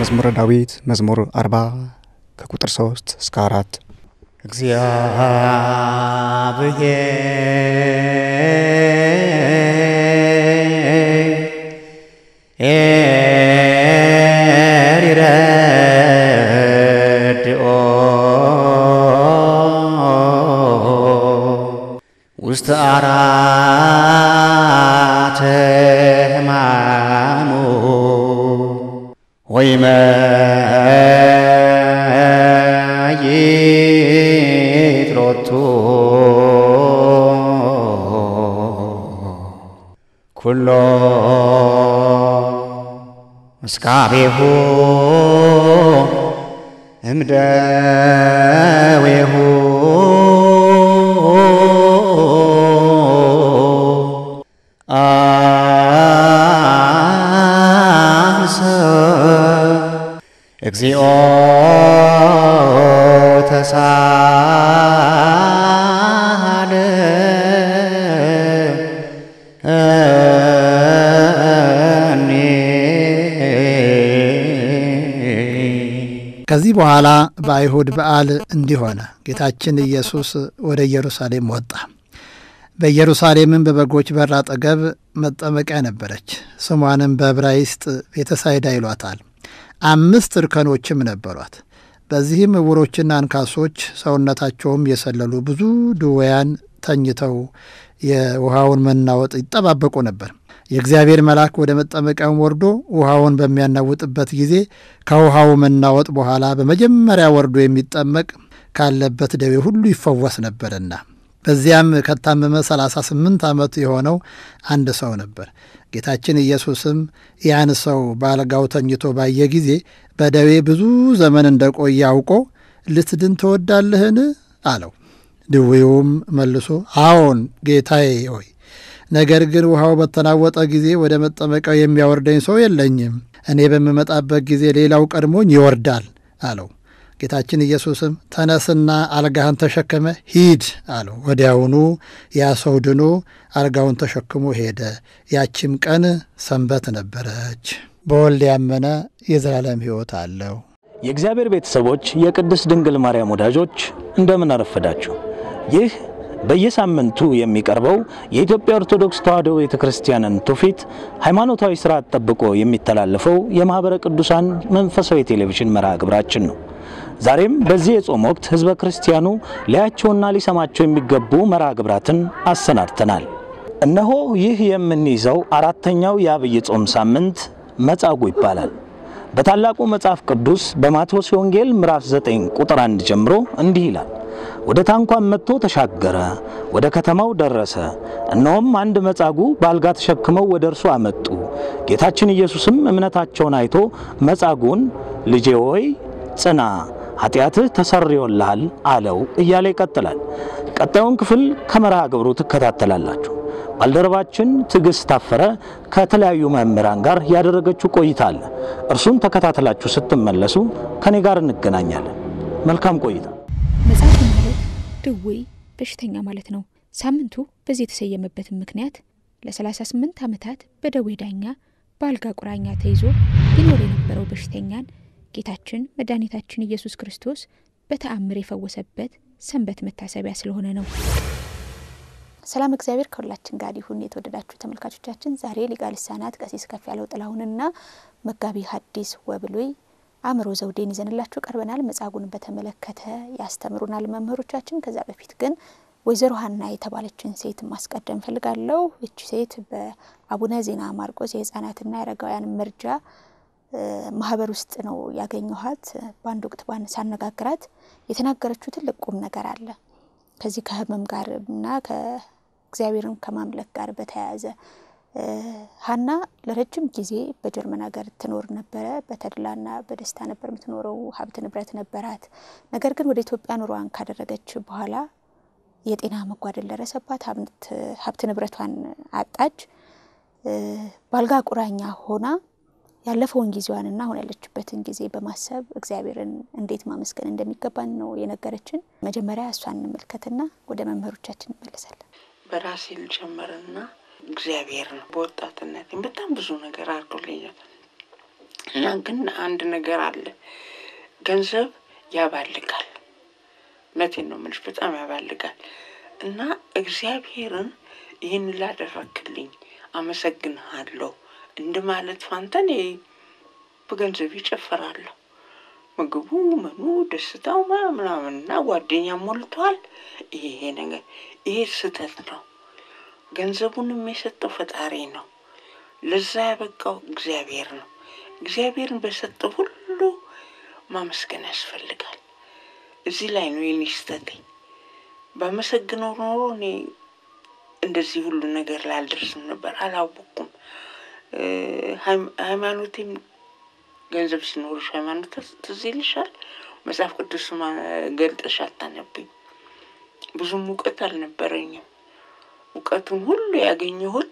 መዝሙረ ዳዊት መዝሙር አርባ ከቁጥር ሶስት እስከ አራት እግዚአብሔር ይረድኦ ውስተ አራ we ho emda we ho ah የአይሁድ በዓል እንዲሆነ ጌታችን ኢየሱስ ወደ ኢየሩሳሌም ወጣ። በኢየሩሳሌምም በበጎች በር አጠገብ መጠመቂያ ነበረች። ስሟንም በዕብራይስጥ ቤተሳይዳ ይሏታል። አምስት እርከኖችም ነበሯት። በዚህም እውሮችና አንካሶች ሰውነታቸውም የሰለሉ ብዙ ድውያን ተኝተው የውሃውን መናወጥ ይጠባበቁ ነበር። የእግዚአብሔር መልአክ ወደ መጠመቂያውም ወርዶ ውሃውን በሚያናውጥበት ጊዜ ከውሃው መናወጥ በኋላ በመጀመሪያ ወርዶ የሚጠመቅ ካለበት ደዌ ሁሉ ይፈወስ ነበርና። በዚያም ከታመመ 38 ዓመት የሆነው አንድ ሰው ነበር። ጌታችን ኢየሱስም ያን ሰው በአልጋው ተኝቶ ባየ ጊዜ በደዌ ብዙ ዘመን እንደቆየ አውቆ ልትድን ትወዳለህን? አለው። ድዌውም መልሶ አዎን ጌታዬ ሆይ ነገር ግን ውሃው በተናወጠ ጊዜ ወደ መጠመቂያው የሚያወርደኝ ሰው የለኝም። እኔ በምመጣበት ጊዜ ሌላው ቀድሞኝ ይወርዳል አለው። ጌታችን ኢየሱስም ተነስና አልጋህን ተሸክመ ሂድ አለው። ወዲያውኑ ያ ሰው ድኖ አልጋውን ተሸክሞ ሄደ። ያቺም ቀን ሰንበት ነበረች። በወልድ ያመነ የዘላለም ሕይወት አለው። የእግዚአብሔር ቤተሰቦች፣ የቅድስት ድንግል ማርያም ወዳጆች እንደምን አረፈዳችሁ። ይህ በየሳምንቱ የሚቀርበው የኢትዮጵያ ኦርቶዶክስ ተዋሕዶ ቤተ ክርስቲያንን ትውፊት፣ ሃይማኖታዊ ስርዓት ጠብቆ የሚተላለፈው የማኅበረ ቅዱሳን መንፈሳዊ ቴሌቪዥን መርሃ ግብራችን ነው። ዛሬም በዚህ የጾም ወቅት ሕዝበ ክርስቲያኑ ሊያቸውና ሊሰማቸው የሚገቡ መርሃ ግብራትን አሰናድተናል። እነሆ ይህ የምንይዘው አራተኛው የአብይ ጾም ሳምንት መጻጉዕ ይባላል። በታላቁ መጽሐፍ ቅዱስ በማቴዎስ ወንጌል ምዕራፍ 9 ቁጥር 1 ጀምሮ እንዲህ ይላል ወደ ታንኳም መጥቶ ተሻገረ፣ ወደ ከተማው ደረሰ። እነሆም አንድ መጻጉ በአልጋ ተሸክመው ወደ እርሱ አመጡ። ጌታችን ኢየሱስም እምነታቸውን አይቶ መጻጉን ልጄ ሆይ ጽና፣ ኃጢአትህ ተሰርዮልሃል አለው እያለ ይቀጥላል። ቀጣዩን ክፍል ከመርሃ ግብሩ ትከታተላላችሁ። ባልደረባችን ትዕግስት ታፈረ ከተለያዩ መምህራን ጋር ያደረገችው ቆይታ አለ። እርሱን ተከታተላችሁ ስትመለሱ ከኔ ጋር እንገናኛለን። መልካም ቆይታ። ድውይ በሽተኛ ማለት ነው። ሳምንቱ በዚህ የተሰየመበትን ምክንያት ለ38 ዓመታት በደዌ ዳኛ በአልጋ ቁራኛ ተይዞ ይኖር የነበረው በሽተኛን ጌታችን መድኃኒታችን ኢየሱስ ክርስቶስ በተአምር የፈወሰበት ሰንበት መታሰቢያ ስለሆነ ነው። ሰላም እግዚአብሔር ከሁላችን ጋር ይሁን። የተወደዳችሁ ተመልካቾቻችን ዛሬ ሊቃ ልሳናት ቀሲስ ከፍ ያለው ጥላሁንና መጋቢ ሐዲስ ወብሉይ አእምሮ ዘውዴን ይዘንላችሁ ቀርበናል። መጻጉን በተመለከተ ያስተምሩናል መምህሮቻችን። ከዛ በፊት ግን ወይዘሮ ሀና የተባለችን ሴት ማስቀደም ፈልጋለሁ። ይቺ ሴት በአቡነ ዜና ማርቆስ የህፃናትና የአረጋውያን መርጃ ማህበር ውስጥ ነው ያገኘኋት። በአንድ ወቅት ባን ሳነጋግራት የተናገረችው ትልቅ ቁም ነገር አለ ከዚህ ከህመም ጋር እና ከእግዚአብሔርን ከማምለክ ጋር በተያያዘ ሀና ለረጅም ጊዜ በጀርመን ሀገር ትኖር ነበረ። በተድላና በደስታ ነበር የምትኖረው። ሀብት ንብረት ነበራት። ነገር ግን ወደ ኢትዮጵያ ኑሯን ካደረገች በኋላ የጤና መጓደል ደረሰባት። ሀብት ንብረቷን አጣች። ባልጋ ቁራኛ ሆና ያለፈውን ጊዜዋንና አሁን ያለችበትን ጊዜ በማሰብ እግዚአብሔርን እንዴት ማመስገን እንደሚገባን ነው የነገረችን። መጀመሪያ እሷን እንመልከትና ወደ መምህሮቻችን እንመለሳለን። በራሴ ልጀምርና እግዚአብሔር ነው። በወጣትነት በጣም ብዙ ነገር አድርጎልኛል እና ግን አንድ ነገር አለ፣ ገንዘብ ያባልጋል። መቴን ነው የምልሽ፣ በጣም ያባልጋል። እና እግዚአብሔርን ይህን ላደረክልኝ አመሰግንሃለሁ እንደ ማለት ፋንተን በገንዘብ ይጨፈራለሁ። ምግቡ ምኑ ደስታው ምናምን እና ጓደኛ ሞልተዋል። ይሄ ነገር ይሄ ስህተት ነው። ገንዘቡንም የሰጠው ፈጣሪ ነው። ለዛ ያበቃው እግዚአብሔር ነው። እግዚአብሔርን በሰጠው ሁሉ ማመስገን ያስፈልጋል። እዚህ ላይ ነው የኔ ስህተቴ። ባመሰግነው ኖሮ እኔ እንደዚህ ሁሉ ነገር ላልደርስም ነበር። አላወኩም። ሃይማኖቴም ገንዘብ ሲኖርሽ ሃይማኖት ትዝ ይልሻል። መጽሐፍ ቅዱስ ገልጠሽ አታነብኝ። ብዙም እውቀት አልነበረኝም። እውቀቱን ሁሉ ያገኘሁት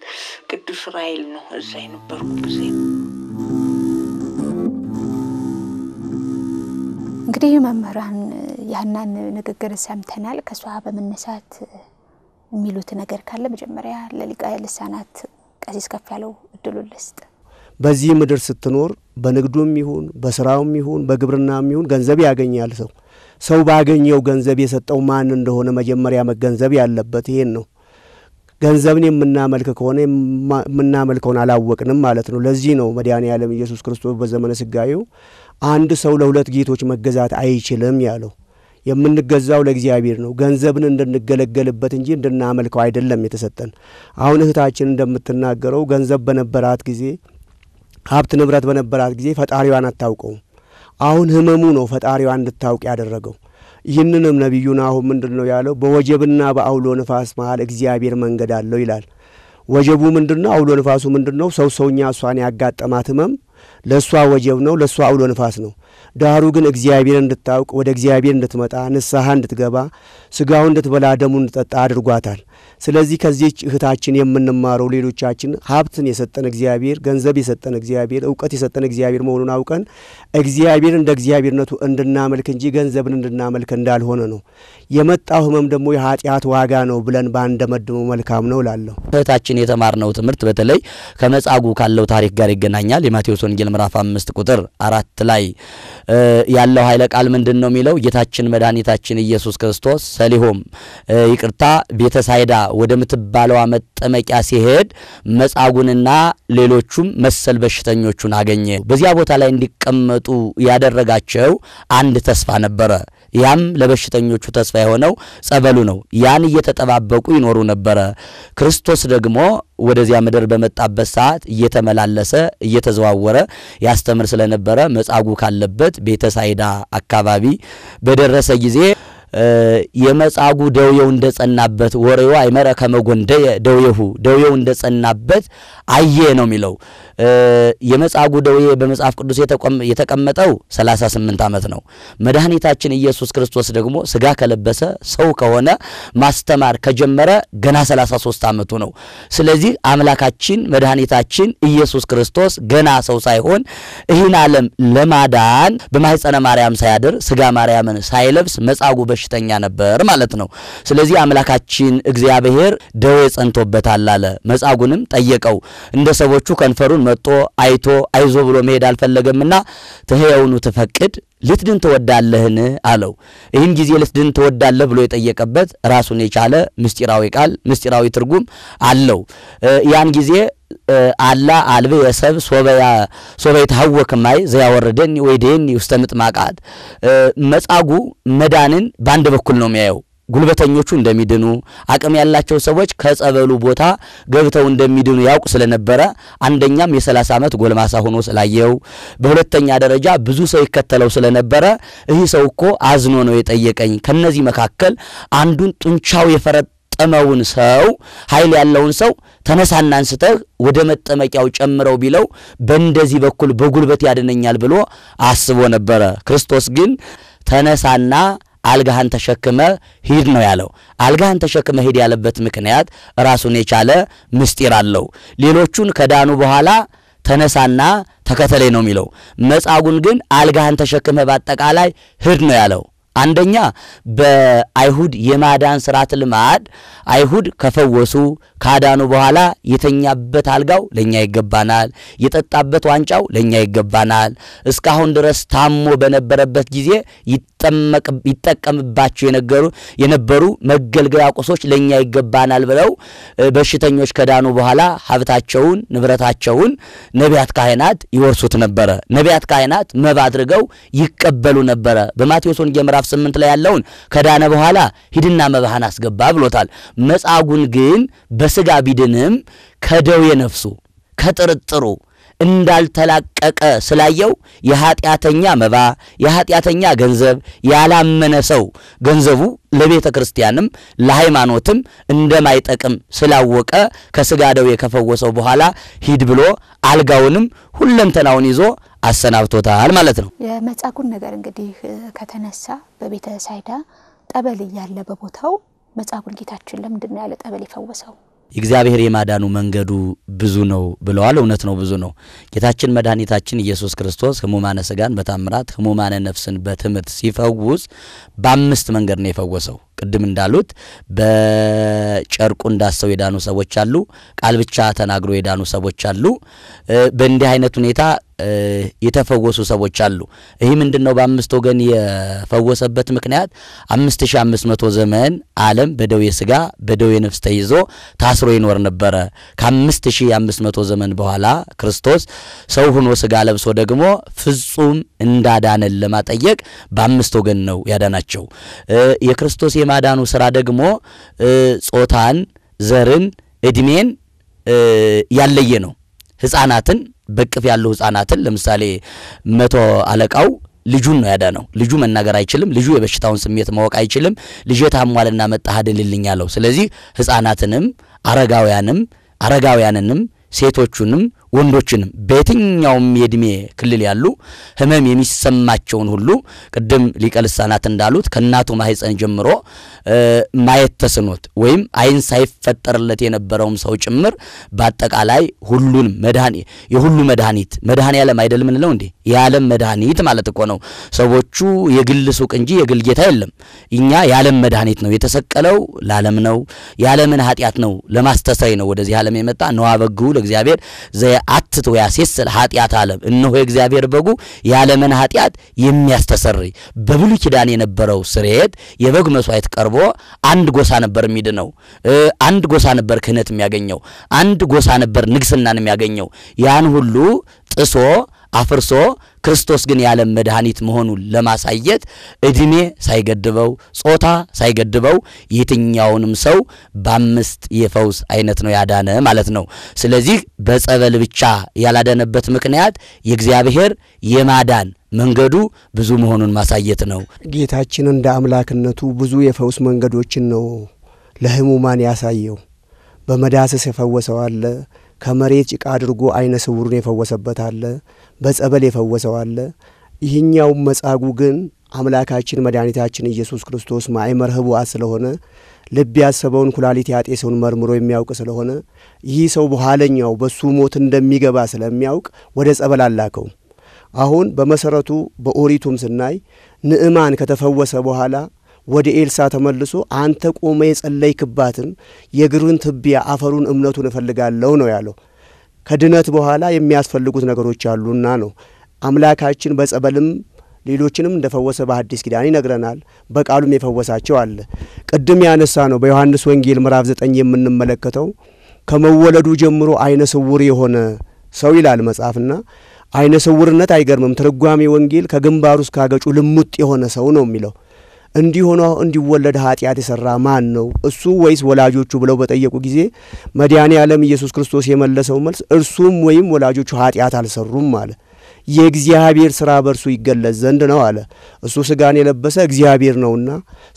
ቅዱስ ራይል ነው እዛ የነበርኩ ጊዜ። እንግዲህ መምህራን ያህናን ንግግር ሰምተናል። ከሷ በመነሳት የሚሉት ነገር ካለ መጀመሪያ ለሊቀ ልሳናት ቀሲስ ያለው እድሉን ልስጥ። በዚህ ምድር ስትኖር በንግዱም ይሁን በስራውም ይሁን በግብርናም ይሁን ገንዘብ ያገኛል ሰው ሰው ባገኘው ገንዘብ የሰጠው ማን እንደሆነ መጀመሪያ መገንዘብ ያለበት ይሄን ነው። ገንዘብን የምናመልክ ከሆነ የምናመልከውን አላወቅንም ማለት ነው። ለዚህ ነው መድኃኔ ዓለም ኢየሱስ ክርስቶስ በዘመነ ስጋዌው አንድ ሰው ለሁለት ጌቶች መገዛት አይችልም ያለው። የምንገዛው ለእግዚአብሔር ነው። ገንዘብን እንድንገለገልበት እንጂ እንድናመልከው አይደለም የተሰጠን። አሁን እህታችን እንደምትናገረው ገንዘብ በነበራት ጊዜ፣ ሀብት ንብረት በነበራት ጊዜ ፈጣሪዋን አታውቀውም። አሁን ህመሙ ነው ፈጣሪዋን እንድታውቅ ያደረገው። ይህንንም ነቢዩ አሁን ምንድን ነው ያለው? በወጀብና በአውሎ ንፋስ መሀል እግዚአብሔር መንገድ አለው ይላል። ወጀቡ ምንድን ነው? አውሎ ንፋሱ ምንድን ነው? ሰው ሰውኛ እሷን ያጋጠማት ህመም ለእሷ ወጀብ ነው፣ ለእሷ አውሎ ንፋስ ነው። ዳሩ ግን እግዚአብሔር እንድታውቅ ወደ እግዚአብሔር እንድትመጣ ንስሐ እንድትገባ ስጋው እንድትበላ ደሙ እንድጠጣ አድርጓታል። ስለዚህ ከዚህች እህታችን የምንማረው ሌሎቻችን ሀብትን የሰጠን እግዚአብሔር፣ ገንዘብ የሰጠን እግዚአብሔር፣ እውቀት የሰጠን እግዚአብሔር መሆኑን አውቀን እግዚአብሔር እንደ እግዚአብሔርነቱ እንድናመልክ እንጂ ገንዘብን እንድናመልክ እንዳልሆነ ነው። የመጣው ህመም ደግሞ የኃጢአት ዋጋ ነው ብለን ባንደመድመው መልካም ነው እላለሁ። እህታችን የተማርነው ትምህርት በተለይ ከመጻጉዕ ካለው ታሪክ ጋር ይገናኛል። የማቴዎስ ወንጌል ምዕራፍ አምስት ቁጥር አራት ላይ ያለው ኃይለ ቃል ምንድን ነው የሚለው ጌታችን መድኃኒታችን ኢየሱስ ክርስቶስ ሰሊሆም ይቅርታ ቤተ ሳይዳ ወደምትባለዋ መጠመቂያ ሲሄድ መጻጉንና ሌሎቹም መሰል በሽተኞቹን አገኘ። በዚያ ቦታ ላይ እንዲቀመጡ ያደረጋቸው አንድ ተስፋ ነበረ። ያም ለበሽተኞቹ ተስፋ የሆነው ጸበሉ ነው። ያን እየተጠባበቁ ይኖሩ ነበረ። ክርስቶስ ደግሞ ወደዚያ ምድር በመጣበት ሰዓት እየተመላለሰ እየተዘዋወረ ያስተምር ስለነበረ መጻጉዕ ካለበት ቤተ ሳይዳ አካባቢ በደረሰ ጊዜ የመጻጉ ደውየው እንደጸናበት ወሬው አይመረ ከመጎንደየ ደውየሁ ደውየው እንደጸናበት አየ ነው የሚለው። የመጻጉ ደውዬ በመጽሐፍ ቅዱስ የተቀመጠው 38 ዓመት ነው። መድኃኒታችን ኢየሱስ ክርስቶስ ደግሞ ስጋ ከለበሰ ሰው ከሆነ ማስተማር ከጀመረ ገና 33 ዓመቱ ነው። ስለዚህ አምላካችን መድኃኒታችን ኢየሱስ ክርስቶስ ገና ሰው ሳይሆን ይህን ዓለም ለማዳን በማኅፀነ ማርያም ሳያድር ስጋ ማርያምን ሳይለብስ መጻጉ በሽተኛ ነበር ማለት ነው። ስለዚህ አምላካችን እግዚአብሔር ደዌ ጸንቶበታል አለ። መጻጉንም ጠየቀው። እንደ ሰዎቹ ከንፈሩን መጦ አይቶ አይዞ ብሎ መሄድ አልፈለገምና ትሕየውኑ ትፈቅድ ልትድን ትወዳለህን? አለው። ይህን ጊዜ ልትድን ትወዳለህ ብሎ የጠየቀበት ራሱን የቻለ ምስጢራዊ ቃል ምስጢራዊ ትርጉም አለው። ያን ጊዜ አላ አልብ የሰብ ማይ ዘያወረደኒ ወይ ደኒ ውስተ ምጥማቃት መጻጉ መዳንን በአንድ በኩል ነው የሚያየው ጉልበተኞቹ እንደሚድኑ አቅም ያላቸው ሰዎች ከጸበሉ ቦታ ገብተው እንደሚድኑ ያውቅ ስለነበረ አንደኛም የሰላሳ ዓመት ጎልማሳ ሆኖ ስላየው፣ በሁለተኛ ደረጃ ብዙ ሰው ይከተለው ስለነበረ ይህ ሰው እኮ አዝኖ ነው የጠየቀኝ። ከነዚህ መካከል አንዱን ጡንቻው የፈረጠመውን ሰው ኃይል ያለውን ሰው ተነሳና አንስተህ ወደ መጠመቂያው ጨምረው ቢለው በእንደዚህ በኩል በጉልበት ያድነኛል ብሎ አስቦ ነበረ። ክርስቶስ ግን ተነሳና አልጋህን ተሸክመ ሂድ ነው ያለው። አልጋህን ተሸክመ ሂድ ያለበት ምክንያት ራሱን የቻለ ምስጢር አለው። ሌሎቹን ከዳኑ በኋላ ተነሳና ተከተሌ ነው የሚለው። መጻጉን ግን አልጋህን ተሸክመ በአጠቃላይ ሂድ ነው ያለው። አንደኛ በአይሁድ የማዳን ስርዓት ልማድ አይሁድ ከፈወሱ ካዳኑ በኋላ የተኛበት አልጋው ለኛ ይገባናል፣ የጠጣበት ዋንጫው ለኛ ይገባናል። እስካሁን ድረስ ታሞ በነበረበት ጊዜ ይጠቀምባቸው የነገሩ የነበሩ መገልገያ ቁሶች ለኛ ይገባናል ብለው በሽተኞች ከዳኑ በኋላ ሀብታቸውን፣ ንብረታቸውን ነቢያት ካህናት ይወርሱት ነበረ። ነቢያት ካህናት መብ አድርገው ይቀበሉ ነበረ። በማቴዎስ ወንጌል ምዕራፍ ስምንት ላይ ያለውን ከዳነ በኋላ ሂድና መብህን አስገባ ብሎታል። መጻጉን ግን በሥጋ ቢድንም ከደዌ ነፍሱ ከጥርጥሩ እንዳልተላቀቀ ስላየው የኃጢአተኛ መባ፣ የኃጢአተኛ ገንዘብ ያላመነ ሰው ገንዘቡ ለቤተ ክርስቲያንም ለሃይማኖትም እንደማይጠቅም ስላወቀ ከሥጋ ደዌ ከፈወሰው በኋላ ሂድ ብሎ አልጋውንም ሁለንተናውን ይዞ አሰናብቶታል ማለት ነው። የመጻጉዕ ነገር እንግዲህ ከተነሳ በቤተ ሳይዳ ጠበል እያለ በቦታው መጻጉዕን ጌታችን ለምንድን ነው ያለ ጠበል የፈወሰው? እግዚአብሔር የማዳኑ መንገዱ ብዙ ነው ብለዋል። እውነት ነው፣ ብዙ ነው። ጌታችን መድኃኒታችን ኢየሱስ ክርስቶስ ህሙማነ ስጋን በታምራት ህሙማነ ነፍስን በትምህርት ሲፈውስ በአምስት መንገድ ነው የፈወሰው። ቅድም እንዳሉት በጨርቁ እንዳሰው የዳኑ ሰዎች አሉ። ቃል ብቻ ተናግሮ የዳኑ ሰዎች አሉ። በእንዲህ አይነት ሁኔታ የተፈወሱ ሰዎች አሉ። ይህ ምንድን ነው? በአምስት ወገን የፈወሰበት ምክንያት አምስት ሺህ አምስት መቶ ዘመን ዓለም በደዌ ስጋ በደዌ ነፍስ ተይዞ ታስሮ ይኖር ነበረ። ከአምስት ሺህ አምስት መቶ ዘመን በኋላ ክርስቶስ ሰው ሁኖ ስጋ ለብሶ ደግሞ ፍጹም እንዳዳነን ለማጠየቅ በአምስት ወገን ነው ያዳናቸው። የክርስቶስ የማዳኑ ስራ ደግሞ ጾታን፣ ዘርን፣ እድሜን ያለየ ነው። ህፃናትን በቅፍ ያለው ህጻናትን ለምሳሌ መቶ አለቃው ልጁን ነው ያዳነው። ልጁ መናገር አይችልም። ልጁ የበሽታውን ስሜት ማወቅ አይችልም። ልጅ ታሟልና መጣህ አድንልኝ አለው። ስለዚህ ህጻናትንም አረጋውያንም አረጋውያንንም ሴቶቹንም ወንዶችንም በየትኛውም የእድሜ ክልል ያሉ ህመም የሚሰማቸውን ሁሉ ቅድም ሊቀ ልሳናት እንዳሉት ከእናቱ ማህፀን ጀምሮ ማየት ተስኖት ወይም አይን ሳይፈጠርለት የነበረውም ሰው ጭምር በአጠቃላይ ሁሉንም መድኃኒ የሁሉ መድኃኒት መድኃኒ ዓለም አይደል ምንለው እንዴ? የዓለም መድኃኒት ማለት እኮ ነው። ሰዎቹ የግል ሱቅ እንጂ የግል ጌታ የለም። እኛ የዓለም መድኃኒት ነው። የተሰቀለው ለዓለም ነው። የዓለምን ኃጢአት ነው ለማስተስረይ ነው ወደዚህ ዓለም የመጣ ነዋ በግሁ ለእግዚአብሔር አትቶ ያሴስል ኃጢአት ዓለም እነሆ የእግዚአብሔር በጉ የዓለምን ኃጢአት የሚያስተሰርይ። በብሉይ ኪዳን የነበረው ስርየት የበግ መስዋዕት ቀርቦ አንድ ጎሳ ነበር የሚድነው፣ አንድ ጎሳ ነበር ክህነት የሚያገኘው፣ አንድ ጎሳ ነበር ንግስናን የሚያገኘው። ያን ሁሉ ጥሶ አፍርሶ ክርስቶስ ግን የዓለም መድኃኒት መሆኑን ለማሳየት እድሜ ሳይገድበው ጾታ ሳይገድበው የትኛውንም ሰው በአምስት የፈውስ አይነት ነው ያዳነ ማለት ነው። ስለዚህ በጸበል ብቻ ያላዳነበት ምክንያት የእግዚአብሔር የማዳን መንገዱ ብዙ መሆኑን ማሳየት ነው። ጌታችን እንደ አምላክነቱ ብዙ የፈውስ መንገዶችን ነው ለህሙማን ያሳየው። በመዳሰስ የፈወሰው አለ። ከመሬት ጭቃ አድርጎ አይነ ስውሩን የፈወሰበት አለ። በጸበል የፈወሰው አለ። ይህኛው መጻጉ ግን አምላካችን መድኃኒታችን ኢየሱስ ክርስቶስ ማእመረ ኅቡዓት ስለሆነ ልብ ያሰበውን ኩላሊት ያጤሰውን መርምሮ የሚያውቅ ስለሆነ ይህ ሰው በኋለኛው በሱ ሞት እንደሚገባ ስለሚያውቅ ወደ ጸበል አላከውም። አሁን በመሰረቱ በኦሪቱም ስናይ ንዕማን ከተፈወሰ በኋላ ወደ ኤልሳ ተመልሶ አንተ ቆመ የጸለይክባትን የእግሩን ትቢያ አፈሩን እምነቱን እፈልጋለሁ ነው ያለው። ከድነት በኋላ የሚያስፈልጉት ነገሮች አሉና ነው። አምላካችን በጸበልም ሌሎችንም እንደፈወሰ በአዲስ ኪዳን ይነግረናል። በቃሉም የፈወሳቸው አለ። ቅድም ያነሳ ነው በዮሐንስ ወንጌል ምዕራፍ ዘጠኝ የምንመለከተው ከመወለዱ ጀምሮ አይነ ስውር የሆነ ሰው ይላል መጽሐፍና አይነ ስውርነት አይገርምም። ትርጓሜ ወንጌል ከግንባሩ እስካገጩ ልሙጥ የሆነ ሰው ነው የሚለው እንዲሆነ እንዲወለድ ኃጢአት የሰራ ማን ነው እሱ ወይስ ወላጆቹ ብለው በጠየቁ ጊዜ መድኃኔ ዓለም ኢየሱስ ክርስቶስ የመለሰው መልስ እርሱም ወይም ወላጆቹ ኃጢአት አልሰሩም አለ። የእግዚአብሔር ሥራ በእርሱ ይገለጽ ዘንድ ነው አለ። እሱ ሥጋን የለበሰ እግዚአብሔር ነውና፣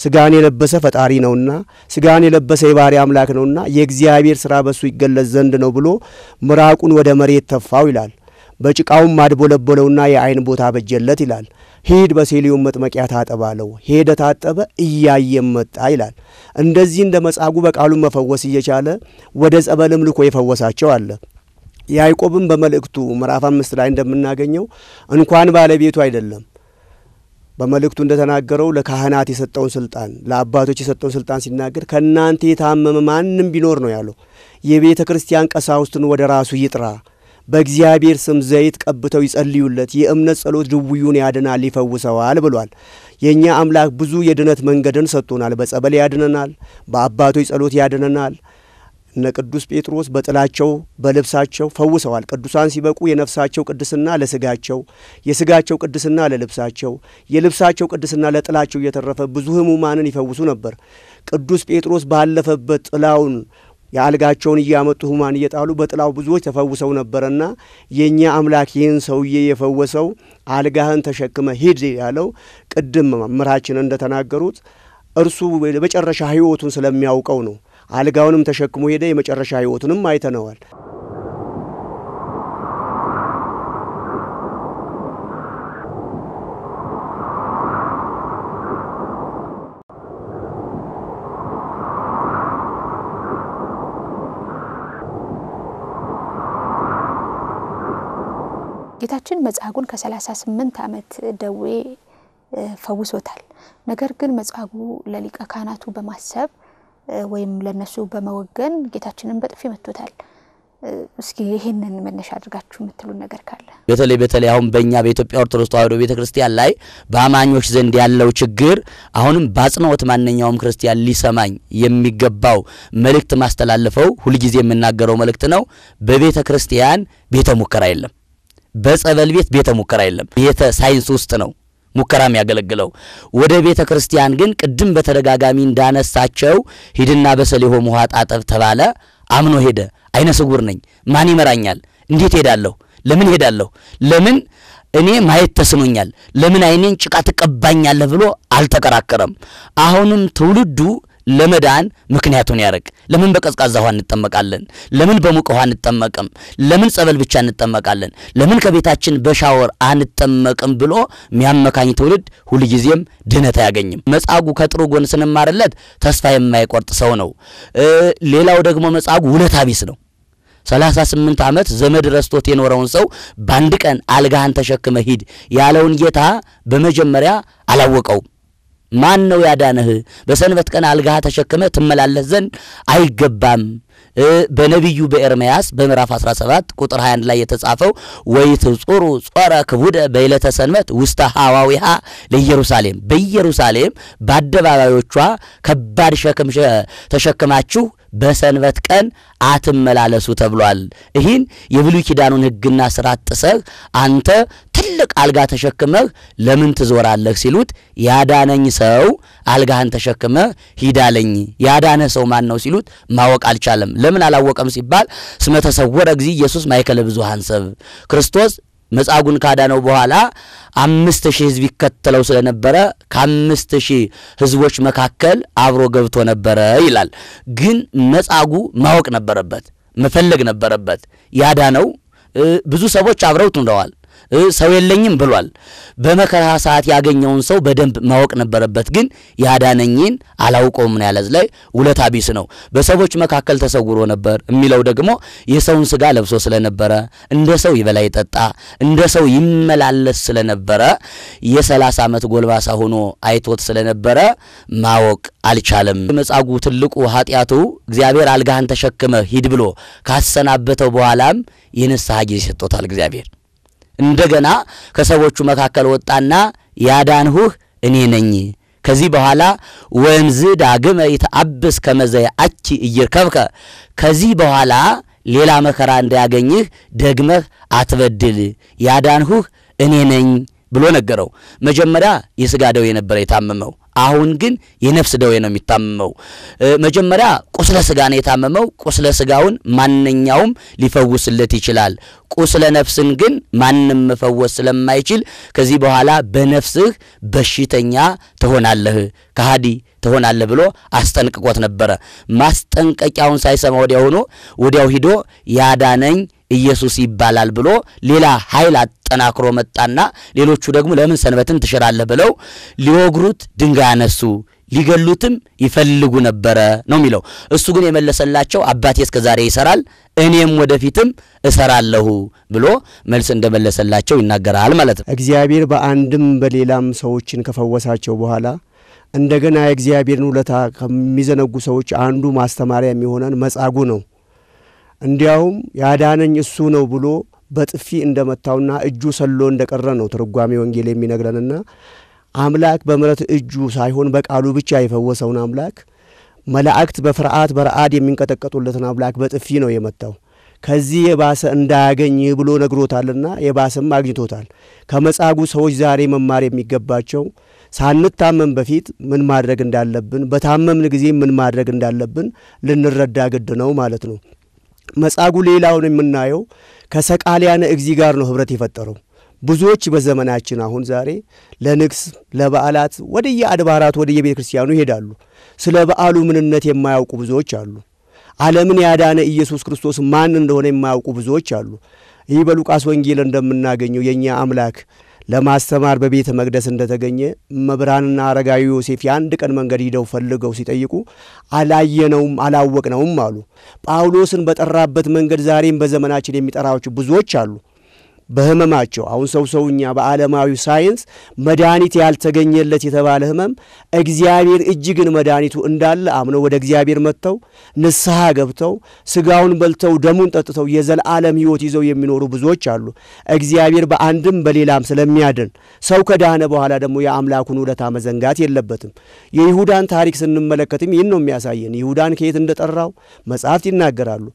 ሥጋን የለበሰ ፈጣሪ ነውና፣ ሥጋን የለበሰ የባሕርይ አምላክ ነውና የእግዚአብሔር ሥራ በእሱ ይገለጽ ዘንድ ነው ብሎ ምራቁን ወደ መሬት ተፋው ይላል። በጭቃውም አድቦለበለውና የአይን ቦታ በጀለት ይላል። ሂድ በሴሊዮን መጥመቂያ ታጠባለው አለው። ሄደ ታጠበ፣ እያየም መጣ ይላል። እንደዚህ እንደ መጻጉ በቃሉ መፈወስ እየቻለ ወደ ጸበልም ልኮ የፈወሳቸው አለ። ያዕቆብም በመልእክቱ ምዕራፍ አምስት ላይ እንደምናገኘው እንኳን ባለቤቱ አይደለም በመልእክቱ እንደተናገረው ለካህናት የሰጠውን ስልጣን ለአባቶች የሰጠውን ስልጣን ሲናገር ከእናንተ የታመመ ማንም ቢኖር ነው ያለው። የቤተ ክርስቲያን ቀሳውስትን ወደ ራሱ ይጥራ በእግዚአብሔር ስም ዘይት ቀብተው ይጸልዩለት። የእምነት ጸሎት ድውዩን ያድናል፣ ይፈውሰዋል ብሏል። የእኛ አምላክ ብዙ የድነት መንገድን ሰጥቶናል። በጸበል ያድነናል፣ በአባቶች ጸሎት ያድነናል። እነ ቅዱስ ጴጥሮስ በጥላቸው በልብሳቸው ፈውሰዋል። ቅዱሳን ሲበቁ የነፍሳቸው ቅድስና ለስጋቸው፣ የስጋቸው ቅድስና ለልብሳቸው፣ የልብሳቸው ቅድስና ለጥላቸው እየተረፈ ብዙ ህሙማንን ይፈውሱ ነበር። ቅዱስ ጴጥሮስ ባለፈበት ጥላውን የአልጋቸውን እያመጡ ህሙማን እየጣሉ በጥላው ብዙዎች ተፈውሰው ነበረና የእኛ አምላክ ይህን ሰውዬ የፈወሰው አልጋህን ተሸክመ ሂድ ያለው ቅድም መምህራችን እንደተናገሩት እርሱ የመጨረሻ ህይወቱን ስለሚያውቀው ነው። አልጋውንም ተሸክሞ ሄደ። የመጨረሻ ህይወቱንም አይተነዋል። ጌታችን መጻጉዕን ከ38 ዓመት ደዌ ፈውሶታል። ነገር ግን መጻጉዕ ለሊቀ ካህናቱ በማሰብ ወይም ለነሱ በመወገን ጌታችንን በጥፊ መቶታል። እስኪ ይህንን መነሻ አድርጋችሁ የምትሉን ነገር ካለ በተለይ በተለይ አሁን በእኛ በኢትዮጵያ ኦርቶዶክስ ተዋሕዶ ቤተ ክርስቲያን ላይ በአማኞች ዘንድ ያለው ችግር አሁንም በአጽንኦት ማንኛውም ክርስቲያን ሊሰማኝ የሚገባው መልእክት ማስተላለፈው ሁልጊዜ የምናገረው መልእክት ነው። በቤተ ክርስቲያን ቤተ ሙከራ የለም። በጸበል ቤት ቤተ ሙከራ የለም። ቤተ ሳይንስ ውስጥ ነው ሙከራ የሚያገለግለው። ወደ ቤተ ክርስቲያን ግን ቅድም በተደጋጋሚ እንዳነሳቸው ሂድና በሰሊሆም ውሃ ጣጠብ ተባለ። አምኖ ሄደ። አይነ ስውር ነኝ፣ ማን ይመራኛል? እንዴት ሄዳለሁ? ለምን ሄዳለሁ? ለምን እኔ ማየት ተስኖኛል? ለምን አይኔን ጭቃ ትቀባኛለህ ብሎ አልተከራከረም። አሁንም ትውልዱ ለመዳን ምክንያቱን ያደርግ። ለምን በቀዝቃዛ ውሃ እንጠመቃለን? ለምን በሙቅ ውሃ አንጠመቅም? ለምን ጸበል ብቻ እንጠመቃለን? ለምን ከቤታችን በሻወር አንጠመቅም ብሎ የሚያመካኝ ትውልድ ሁልጊዜም ድህነት አያገኝም። መጻጉ ከጥሩ ጎን ስንማርለት ተስፋ የማይቆርጥ ሰው ነው። ሌላው ደግሞ መጻጉ ውለታ ቢስ ነው። 38 ስምንት ዓመት ዘመድ ረስቶት የኖረውን ሰው በአንድ ቀን አልጋህን ተሸክመ ሂድ ያለውን ጌታ በመጀመሪያ አላወቀውም። ማን ነው ያዳነህ? በሰንበት ቀን አልጋህ ተሸክመ ትመላለስ ዘንድ አይገባም። በነቢዩ በኤርምያስ በምዕራፍ 17 ቁጥር 21 ላይ የተጻፈው ጾሩ ጾረ ክቡደ በዕለተ ሰንበት ውስተ ሐዋዊሃ ለኢየሩሳሌም፣ በኢየሩሳሌም በአደባባዮቿ ከባድ ሸክም ተሸክማችሁ በሰንበት ቀን አትመላለሱ ተብሏል። ይህን የብሉይ ኪዳኑን ሕግና ስርዓት ጥሰህ አንተ ትልቅ አልጋ ተሸክመህ ለምን ትዞራለህ ሲሉት ያዳነኝ ሰው አልጋህን ተሸክመህ ሂዳለኝ። ያዳነ ሰው ማን ነው ሲሉት ማወቅ አልቻለም። ለምን አላወቀም ሲባል ስመተሰወረ ጊዜ ኢየሱስ ማይከለ ብዙኃን ሰብ ክርስቶስ መጻጉን ካዳነው በኋላ አምስት ሺህ ህዝብ ይከተለው ስለነበረ ከአምስት ሺህ ህዝቦች መካከል አብሮ ገብቶ ነበረ ይላል። ግን መጻጉ ማወቅ ነበረበት፣ መፈለግ ነበረበት። ያዳነው ብዙ ሰዎች አብረውት ኑረዋል። ሰው የለኝም ብሏል። በመከራ ሰዓት ያገኘውን ሰው በደንብ ማወቅ ነበረበት። ግን ያዳነኝን አላውቀውም ነው ያለዝ ላይ ውለታ ቢስ ነው። በሰዎች መካከል ተሰውሮ ነበር የሚለው ደግሞ የሰውን ስጋ ለብሶ ስለነበረ እንደ ሰው ይበላ ይጠጣ፣ እንደ ሰው ይመላለስ ስለነበረ የሰላሳ ዓመት ጎልባሳ ሆኖ አይቶት ስለነበረ ማወቅ አልቻለም። መጻጉ ትልቁ ኃጢአቱ እግዚአብሔር አልጋህን ተሸክመ ሂድ ብሎ ካሰናበተው በኋላም የንስሐ ጊዜ ሰጥቶታል እግዚአብሔር። እንደገና ከሰዎቹ መካከል ወጣና ያዳንሁህ እኔ ነኝ። ከዚህ በኋላ ወንዝ ዳግመ ይተአብስ ከመዘ አቺ እይርከብከ ከዚህ በኋላ ሌላ መከራ እንዳያገኝህ ደግመህ አትበድል፣ ያዳንሁህ እኔ ነኝ ብሎ ነገረው። መጀመሪያ የሥጋ ደዌ የነበረ የታመመው አሁን ግን የነፍስ ደዌ ነው የሚታመመው። መጀመሪያ ቁስለ ስጋ ነው የታመመው። ቁስለ ስጋውን ማንኛውም ሊፈውስለት ይችላል። ቁስለ ነፍስን ግን ማንም መፈወስ ስለማይችል ከዚህ በኋላ በነፍስህ በሽተኛ ትሆናለህ፣ ከሃዲ ትሆናለህ ብሎ አስጠንቅቆት ነበረ። ማስጠንቀቂያውን ሳይሰማ ወዲያው ሆኖ ወዲያው ሂዶ ያዳነኝ ኢየሱስ ይባላል ብሎ ሌላ ኃይል ተጠናክሮ መጣና ሌሎቹ ደግሞ ለምን ሰንበትን ትሽራለህ ብለው ሊወግሩት ድንጋይ አነሱ። ሊገሉትም ይፈልጉ ነበረ ነው የሚለው። እሱ ግን የመለሰላቸው አባቴ ዛሬ ይሰራል፣ እኔም ወደፊትም እሰራለሁ ብሎ መልስ እንደመለሰላቸው ይናገራል ማለት ነው። እግዚአብሔር በአንድም በሌላም ሰዎችን ከፈወሳቸው በኋላ እንደገና የእግዚአብሔርን ውለታ ከሚዘነጉ ሰዎች አንዱ ማስተማሪያ የሚሆነን መጻጉዕ ነው። እንዲያውም ያዳነኝ እሱ ነው ብሎ በጥፊ እንደመታውና እጁ ሰሎ እንደቀረ ነው ትርጓሜ ወንጌል የሚነግረንና አምላክ በምረት እጁ ሳይሆን በቃሉ ብቻ የፈወሰውን አምላክ መላእክት በፍርሃት በረአድ የሚንቀጠቀጡለትን አምላክ በጥፊ ነው የመታው። ከዚህ የባሰ እንዳያገኝ ብሎ ነግሮታልና የባሰም አግኝቶታል። ከመጻጉ ሰዎች ዛሬ መማር የሚገባቸው ሳንታመም በፊት ምን ማድረግ እንዳለብን፣ በታመምን ጊዜ ምን ማድረግ እንዳለብን ልንረዳ ግድ ነው ማለት ነው። መጻጉ ሌላውን የምናየው ከሰቃሊያነ እግዚ ጋር ነው ህብረት የፈጠረው። ብዙዎች በዘመናችን አሁን ዛሬ ለንግስ ለበዓላት ወደየ አድባራት ወደየ ቤተ ክርስቲያኑ ይሄዳሉ። ስለ በዓሉ ምንነት የማያውቁ ብዙዎች አሉ። ዓለምን ያዳነ ኢየሱስ ክርስቶስ ማን እንደሆነ የማያውቁ ብዙዎች አሉ። ይህ በሉቃስ ወንጌል እንደምናገኘው የእኛ አምላክ ለማስተማር በቤተ መቅደስ እንደተገኘ መብራንና አረጋዊ ዮሴፍ የአንድ ቀን መንገድ ሂደው ፈልገው ሲጠይቁ አላየነውም፣ አላወቅነውም አሉ። ጳውሎስን በጠራበት መንገድ ዛሬም በዘመናችን የሚጠራዎች ብዙዎች አሉ። በህመማቸው አሁን ሰው ሰውኛ በዓለማዊ ሳይንስ መድኃኒት ያልተገኘለት የተባለ ህመም እግዚአብሔር እጅግን መድኃኒቱ እንዳለ አምነው ወደ እግዚአብሔር መጥተው ንስሐ ገብተው ስጋውን በልተው ደሙን ጠጥተው የዘላለም ህይወት ይዘው የሚኖሩ ብዙዎች አሉ። እግዚአብሔር በአንድም በሌላም ስለሚያድን ሰው ከዳነ በኋላ ደግሞ የአምላኩን ውለታ መዘንጋት የለበትም። የይሁዳን ታሪክ ስንመለከትም ይህን ነው የሚያሳየን። ይሁዳን ከየት እንደጠራው መጽሐፍት ይናገራሉ።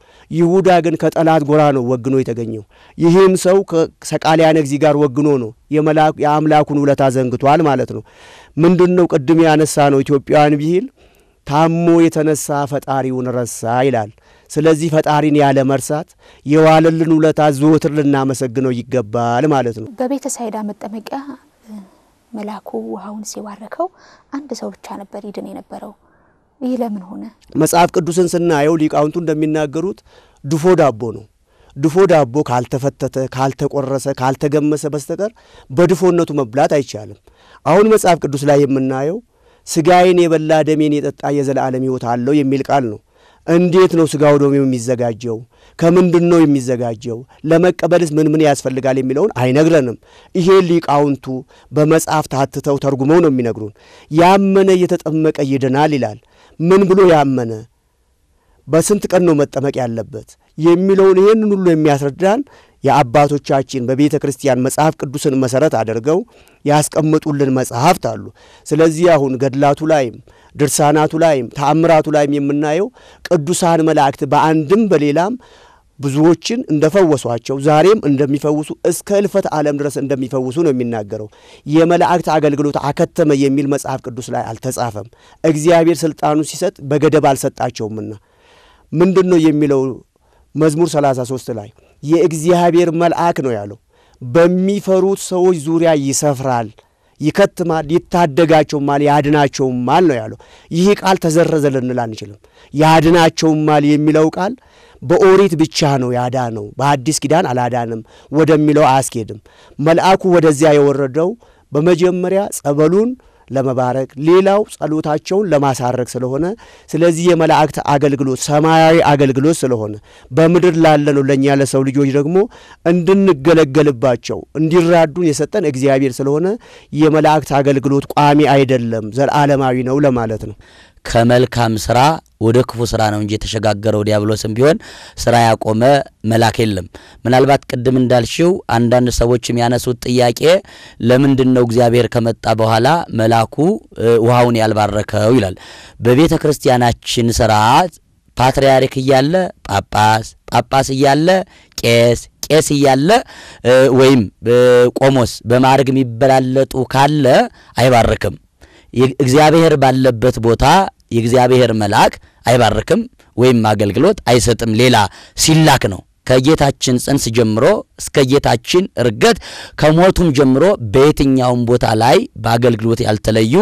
ይሁዳ ግን ከጠላት ጎራ ነው ወግኖ የተገኘው። ይህም ሰው ሰቃሊያን እግዚ ጋር ወግኖ ነው የአምላኩን ውለታ ዘንግቷል ማለት ነው። ምንድን ነው ቅድም ያነሳ ነው ኢትዮጵያውያን ቢሂል ታሞ የተነሳ ፈጣሪውን ረሳ ይላል። ስለዚህ ፈጣሪን ያለ መርሳት የዋለልን ውለታ ዘወትር ልናመሰግነው ይገባል ማለት ነው። በቤተ ሳይዳ መጠመቂያ መልአኩ ውሃውን ሲባረከው አንድ ሰው ብቻ ነበር ይድን የነበረው። ይህ ለምን ሆነ? መጽሐፍ ቅዱስን ስናየው ሊቃውንቱ እንደሚናገሩት ድፎ ዳቦ ነው። ድፎ ዳቦ ካልተፈተተ፣ ካልተቆረሰ፣ ካልተገመሰ በስተቀር በድፎነቱ መብላት አይቻልም። አሁን መጽሐፍ ቅዱስ ላይ የምናየው ስጋዬን የበላ ደሜን የጠጣ የዘላለም ሕይወት አለው የሚል ቃል ነው። እንዴት ነው ስጋው ደሙ የሚዘጋጀው? ከምንድን ነው የሚዘጋጀው? ለመቀበልስ ምን ምን ያስፈልጋል የሚለውን አይነግረንም። ይሄ ሊቃውንቱ በመጽሐፍ ታትተው ተርጉመው ነው የሚነግሩን። ያመነ የተጠመቀ ይድናል ይላል። ምን ብሎ ያመነ? በስንት ቀን ነው መጠመቅ ያለበት? የሚለውን ይህንን ሁሉ የሚያስረዳን የአባቶቻችን በቤተ ክርስቲያን መጽሐፍ ቅዱስን መሰረት አድርገው ያስቀምጡልን መጽሐፍት አሉ። ስለዚህ አሁን ገድላቱ ላይም ድርሳናቱ ላይም ተአምራቱ ላይም የምናየው ቅዱሳን መላእክት በአንድም በሌላም ብዙዎችን እንደፈወሷቸው ዛሬም እንደሚፈውሱ እስከ እልፈት ዓለም ድረስ እንደሚፈውሱ ነው የሚናገረው። የመላእክት አገልግሎት አከተመ የሚል መጽሐፍ ቅዱስ ላይ አልተጻፈም። እግዚአብሔር ስልጣኑ ሲሰጥ በገደብ አልሰጣቸውምና ምንድን ነው የሚለው መዝሙር 33 ላይ የእግዚአብሔር መልአክ ነው ያለው። በሚፈሩት ሰዎች ዙሪያ ይሰፍራል፣ ይከትማል፣ ይታደጋቸውማል፣ ያድናቸውማል ነው ያለው። ይህ ቃል ተዘረዘልን ልንል አንችልም። ያድናቸውማል የሚለው ቃል በኦሪት ብቻ ነው ያዳ ነው በአዲስ ኪዳን አላዳንም ወደሚለው አያስኬድም። መልአኩ ወደዚያ የወረደው በመጀመሪያ ጸበሉን ለመባረክ፣ ሌላው ጸሎታቸውን ለማሳረግ ስለሆነ ስለዚህ የመላእክት አገልግሎት ሰማያዊ አገልግሎት ስለሆነ በምድር ነው ለእኛ ለሰው ልጆች ደግሞ እንድንገለገልባቸው እንዲራዱን የሰጠን እግዚአብሔር ስለሆነ የመላእክት አገልግሎት ቋሚ አይደለም፣ ዘለዓለማዊ ነው ለማለት ነው። ከመልካም ስራ ወደ ክፉ ስራ ነው እንጂ የተሸጋገረው። ዲያብሎስም ቢሆን ስራ ያቆመ መልአክ የለም። ምናልባት ቅድም እንዳልሽው አንዳንድ ሰዎች የሚያነሱት ጥያቄ ለምንድን ነው እግዚአብሔር ከመጣ በኋላ መልአኩ ውሃውን ያልባረከው ይላል። በቤተ ክርስቲያናችን ስርዓት ፓትርያርክ እያለ ጳጳስ፣ ጳጳስ እያለ ቄስ ቄስ እያለ ወይም ቆሞስ በማዕረግ የሚበላለጡ ካለ አይባርክም። እግዚአብሔር ባለበት ቦታ የእግዚአብሔር መልአክ አይባርክም ወይም አገልግሎት አይሰጥም፣ ሌላ ሲላክ ነው። ከጌታችን ጽንስ ጀምሮ እስከ ጌታችን እርገት ከሞቱም ጀምሮ በየትኛውም ቦታ ላይ በአገልግሎት ያልተለዩ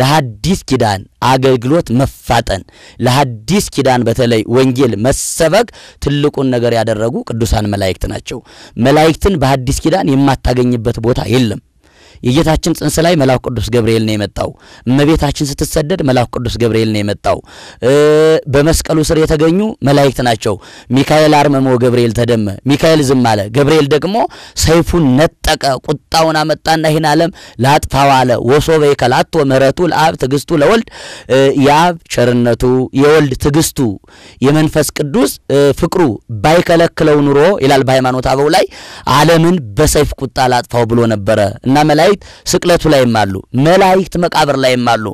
ለሐዲስ ኪዳን አገልግሎት መፋጠን፣ ለሐዲስ ኪዳን በተለይ ወንጌል መሰበክ ትልቁን ነገር ያደረጉ ቅዱሳን መላእክት ናቸው። መላእክትን በሐዲስ ኪዳን የማታገኝበት ቦታ የለም። የጌታችን ጽንስ ላይ መልአኩ ቅዱስ ገብርኤል ነው የመጣው። እመቤታችን ስትሰደድ መልአኩ ቅዱስ ገብርኤል ነው የመጣው። በመስቀሉ ስር የተገኙ መላእክት ናቸው። ሚካኤል አርመሞ፣ ገብርኤል ተደመ። ሚካኤል ዝም አለ፣ ገብርኤል ደግሞ ሰይፉን ነጠቀ፣ ቁጣውን አመጣና ይህን ዓለም ላጥፋው አለ። ወሶበ ይከላቶ ምሕረቱ ለአብ ትግስቱ ለወልድ የአብ ቸርነቱ የወልድ ትግስቱ የመንፈስ ቅዱስ ፍቅሩ ባይከለክለው ኑሮ ይላል በሃይማኖት አበው ላይ ዓለምን በሰይፍ ቁጣ ላጥፋው ብሎ ነበረ እና መላእክት መላእክት ስቅለቱ ላይም አሉ። መላእክት መቃብር ላይም አሉ።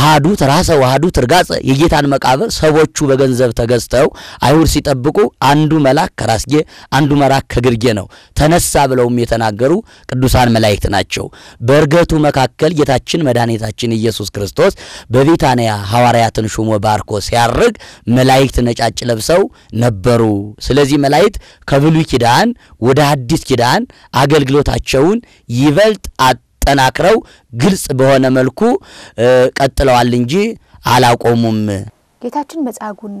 አሐዱ ተራሰ ወአሐዱ ትርጋጽ የጌታን መቃብር ሰዎቹ በገንዘብ ተገዝተው አይሁድ ሲጠብቁ አንዱ መልአክ ከራስጌ አንዱ መልአክ ከግርጌ ነው ተነሳ ብለውም የተናገሩ ቅዱሳን መላእክት ናቸው። በእርገቱ መካከል ጌታችን መድኃኒታችን ኢየሱስ ክርስቶስ በቤታንያ ሐዋርያትን ሹሞ ባርኮ ሲያርግ መላእክት ነጫጭ ለብሰው ነበሩ። ስለዚህ መላእክት ከብሉይ ኪዳን ወደ አዲስ ኪዳን አገልግሎታቸውን ይበልጥ አጠናክረው ግልጽ በሆነ መልኩ ቀጥለዋል እንጂ አላቆሙም። ጌታችን መጻጉዕን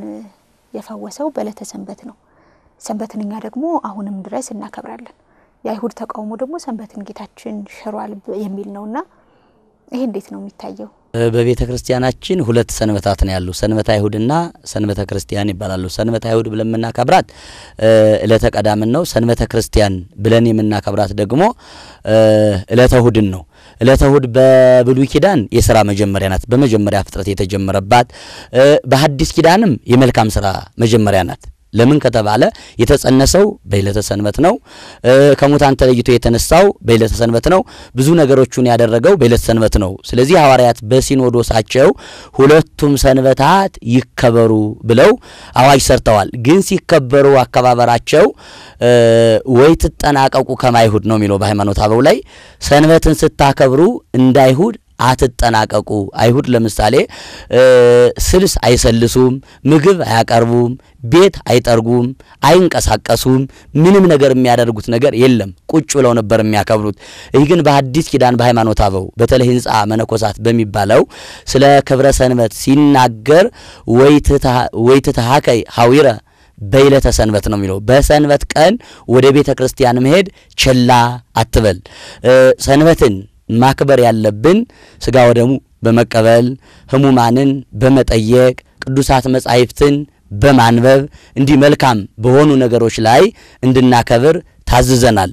የፈወሰው በዕለተ ሰንበት ነው። ሰንበትን እኛ ደግሞ አሁንም ድረስ እናከብራለን። የአይሁድ ተቃውሞ ደግሞ ሰንበትን ጌታችን ሽሯል የሚል ነውና ይሄ እንዴት ነው የሚታየው? በቤተ ክርስቲያናችን ሁለት ሰንበታት ነው ያሉ፣ ሰንበተ አይሁድና ሰንበተ ክርስቲያን ይባላሉ። ሰንበተ አይሁድ ብለን የምናከብራት ዕለተ ቀዳምን ነው። ሰንበተ ክርስቲያን ብለን የምናከብራት ደግሞ ዕለተ እሁድን ነው። ዕለተ እሁድ በብሉይ ኪዳን የስራ መጀመሪያ ናት። በመጀመሪያ ፍጥረት የተጀመረባት በሐዲስ ኪዳንም የመልካም ስራ መጀመሪያ ናት። ለምን ከተባለ የተጸነሰው በዕለተ ሰንበት ነው። ከሙታን ተለይቶ የተነሳው በዕለተ ሰንበት ነው። ብዙ ነገሮቹን ያደረገው በዕለተ ሰንበት ነው። ስለዚህ ሐዋርያት በሲኖዶሳቸው ሁለቱም ሰንበታት ይከበሩ ብለው አዋጅ ሰርተዋል። ግን ሲከበሩ አከባበራቸው ወይ ትጠናቀቁ ከማይሁድ ነው የሚለው በሃይማኖት አበው ላይ ሰንበትን ስታከብሩ እንዳይሁድ አትጠናቀቁ። አይሁድ ለምሳሌ ስልስ አይሰልሱም፣ ምግብ አያቀርቡም፣ ቤት አይጠርጉም፣ አይንቀሳቀሱም። ምንም ነገር የሚያደርጉት ነገር የለም። ቁጭ ብለው ነበር የሚያከብሩት። ይህ ግን በአዲስ ኪዳን በሃይማኖት አበው በተለይ ህንፃ መነኮሳት በሚባለው ስለ ክብረ ሰንበት ሲናገር ወይትትሃከይ ሐዊረ በይለተ ሰንበት ነው የሚለው። በሰንበት ቀን ወደ ቤተ ክርስቲያን መሄድ ችላ አትበል ሰንበትን ማክበር ያለብን ስጋ ወደሙ በመቀበል ህሙማንን በመጠየቅ ቅዱሳት መጻሕፍትን በማንበብ እንዲህ መልካም በሆኑ ነገሮች ላይ እንድናከብር ታዝዘናል።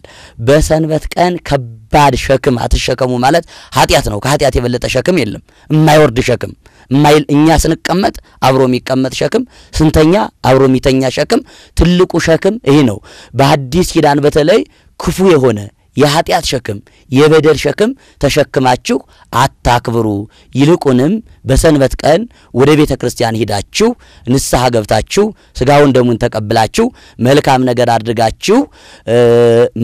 በሰንበት ቀን ከባድ ሸክም አትሸከሙ ማለት ኃጢአት ነው። ከኃጢአት የበለጠ ሸክም የለም። የማይወርድ ሸክም ማይል እኛ ስንቀመጥ አብሮ የሚቀመጥ ሸክም፣ ስንተኛ አብሮ የሚተኛ ሸክም። ትልቁ ሸክም ይህ ነው። በአዲስ ኪዳን በተለይ ክፉ የሆነ የኃጢአት ሸክም የበደል ሸክም ተሸክማችሁ አታክብሩ፣ ይልቁንም በሰንበት ቀን ወደ ቤተ ክርስቲያን ሂዳችሁ ንስሐ ገብታችሁ ሥጋውን ደሙን ተቀብላችሁ መልካም ነገር አድርጋችሁ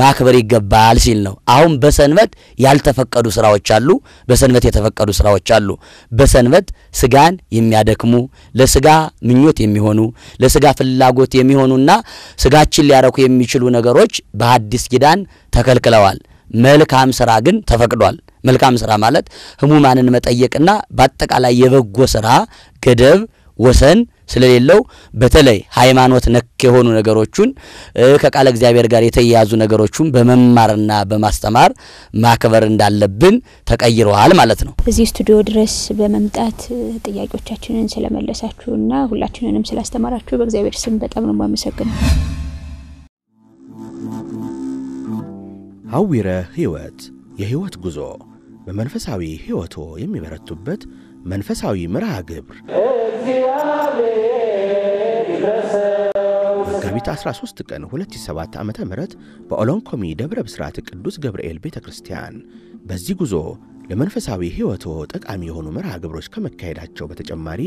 ማክበር ይገባል ሲል ነው። አሁን በሰንበት ያልተፈቀዱ ስራዎች አሉ፣ በሰንበት የተፈቀዱ ስራዎች አሉ። በሰንበት ሥጋን የሚያደክሙ ለሥጋ ምኞት የሚሆኑ ለሥጋ ፍላጎት የሚሆኑና ሥጋችን ሊያረኩ የሚችሉ ነገሮች በአዲስ ኪዳን ተከልክለዋል። መልካም ስራ ግን ተፈቅዷል። መልካም ስራ ማለት ህሙማንን መጠየቅና በአጠቃላይ የበጎ ስራ ገደብ ወሰን ስለሌለው በተለይ ሃይማኖት ነክ የሆኑ ነገሮቹን ከቃለ እግዚአብሔር ጋር የተያያዙ ነገሮቹን በመማርና በማስተማር ማክበር እንዳለብን ተቀይረዋል ማለት ነው። እዚህ ስቱዲዮ ድረስ በመምጣት ጥያቄዎቻችንን ስለመለሳችሁና ሁላችንንም ስላስተማራችሁ በእግዚአብሔር ስም በጣም ነው የማመሰግነው። አዊረ ሕይወት የሕይወት ጉዞ በመንፈሳዊ ሕይወቶ የሚበረቱበት መንፈሳዊ መርሃ ግብር መጋቢት 13 ቀን 2007 ዓ ም በኦሎንኮሚ ደብረ ብስራት ቅዱስ ገብርኤል ቤተ ክርስቲያን። በዚህ ጉዞ ለመንፈሳዊ ሕይወቶ ጠቃሚ የሆኑ መርሃ ግብሮች ከመካሄዳቸው በተጨማሪ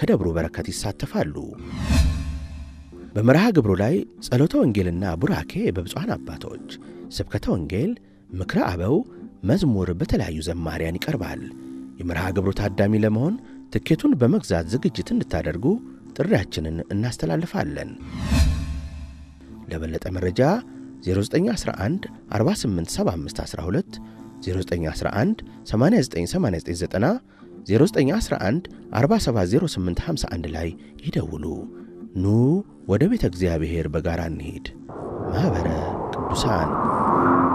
ከደብሩ በረከት ይሳተፋሉ። በመርሃ ግብሩ ላይ ጸሎተ ወንጌልና ቡራኬ በብፁዓን አባቶች ስብከተ ወንጌል፣ ምክረ አበው፣ መዝሙር በተለያዩ ዘማሪያን ይቀርባል። የመርሃ ግብሩ ታዳሚ ለመሆን ትኬቱን በመግዛት ዝግጅት እንድታደርጉ ጥሪያችንን እናስተላልፋለን። ለበለጠ መረጃ 0911 0911 ላይ ይደውሉ። ኑ ወደ ቤተ እግዚአብሔር በጋራ እንሂድ። ማኅበረ o sea,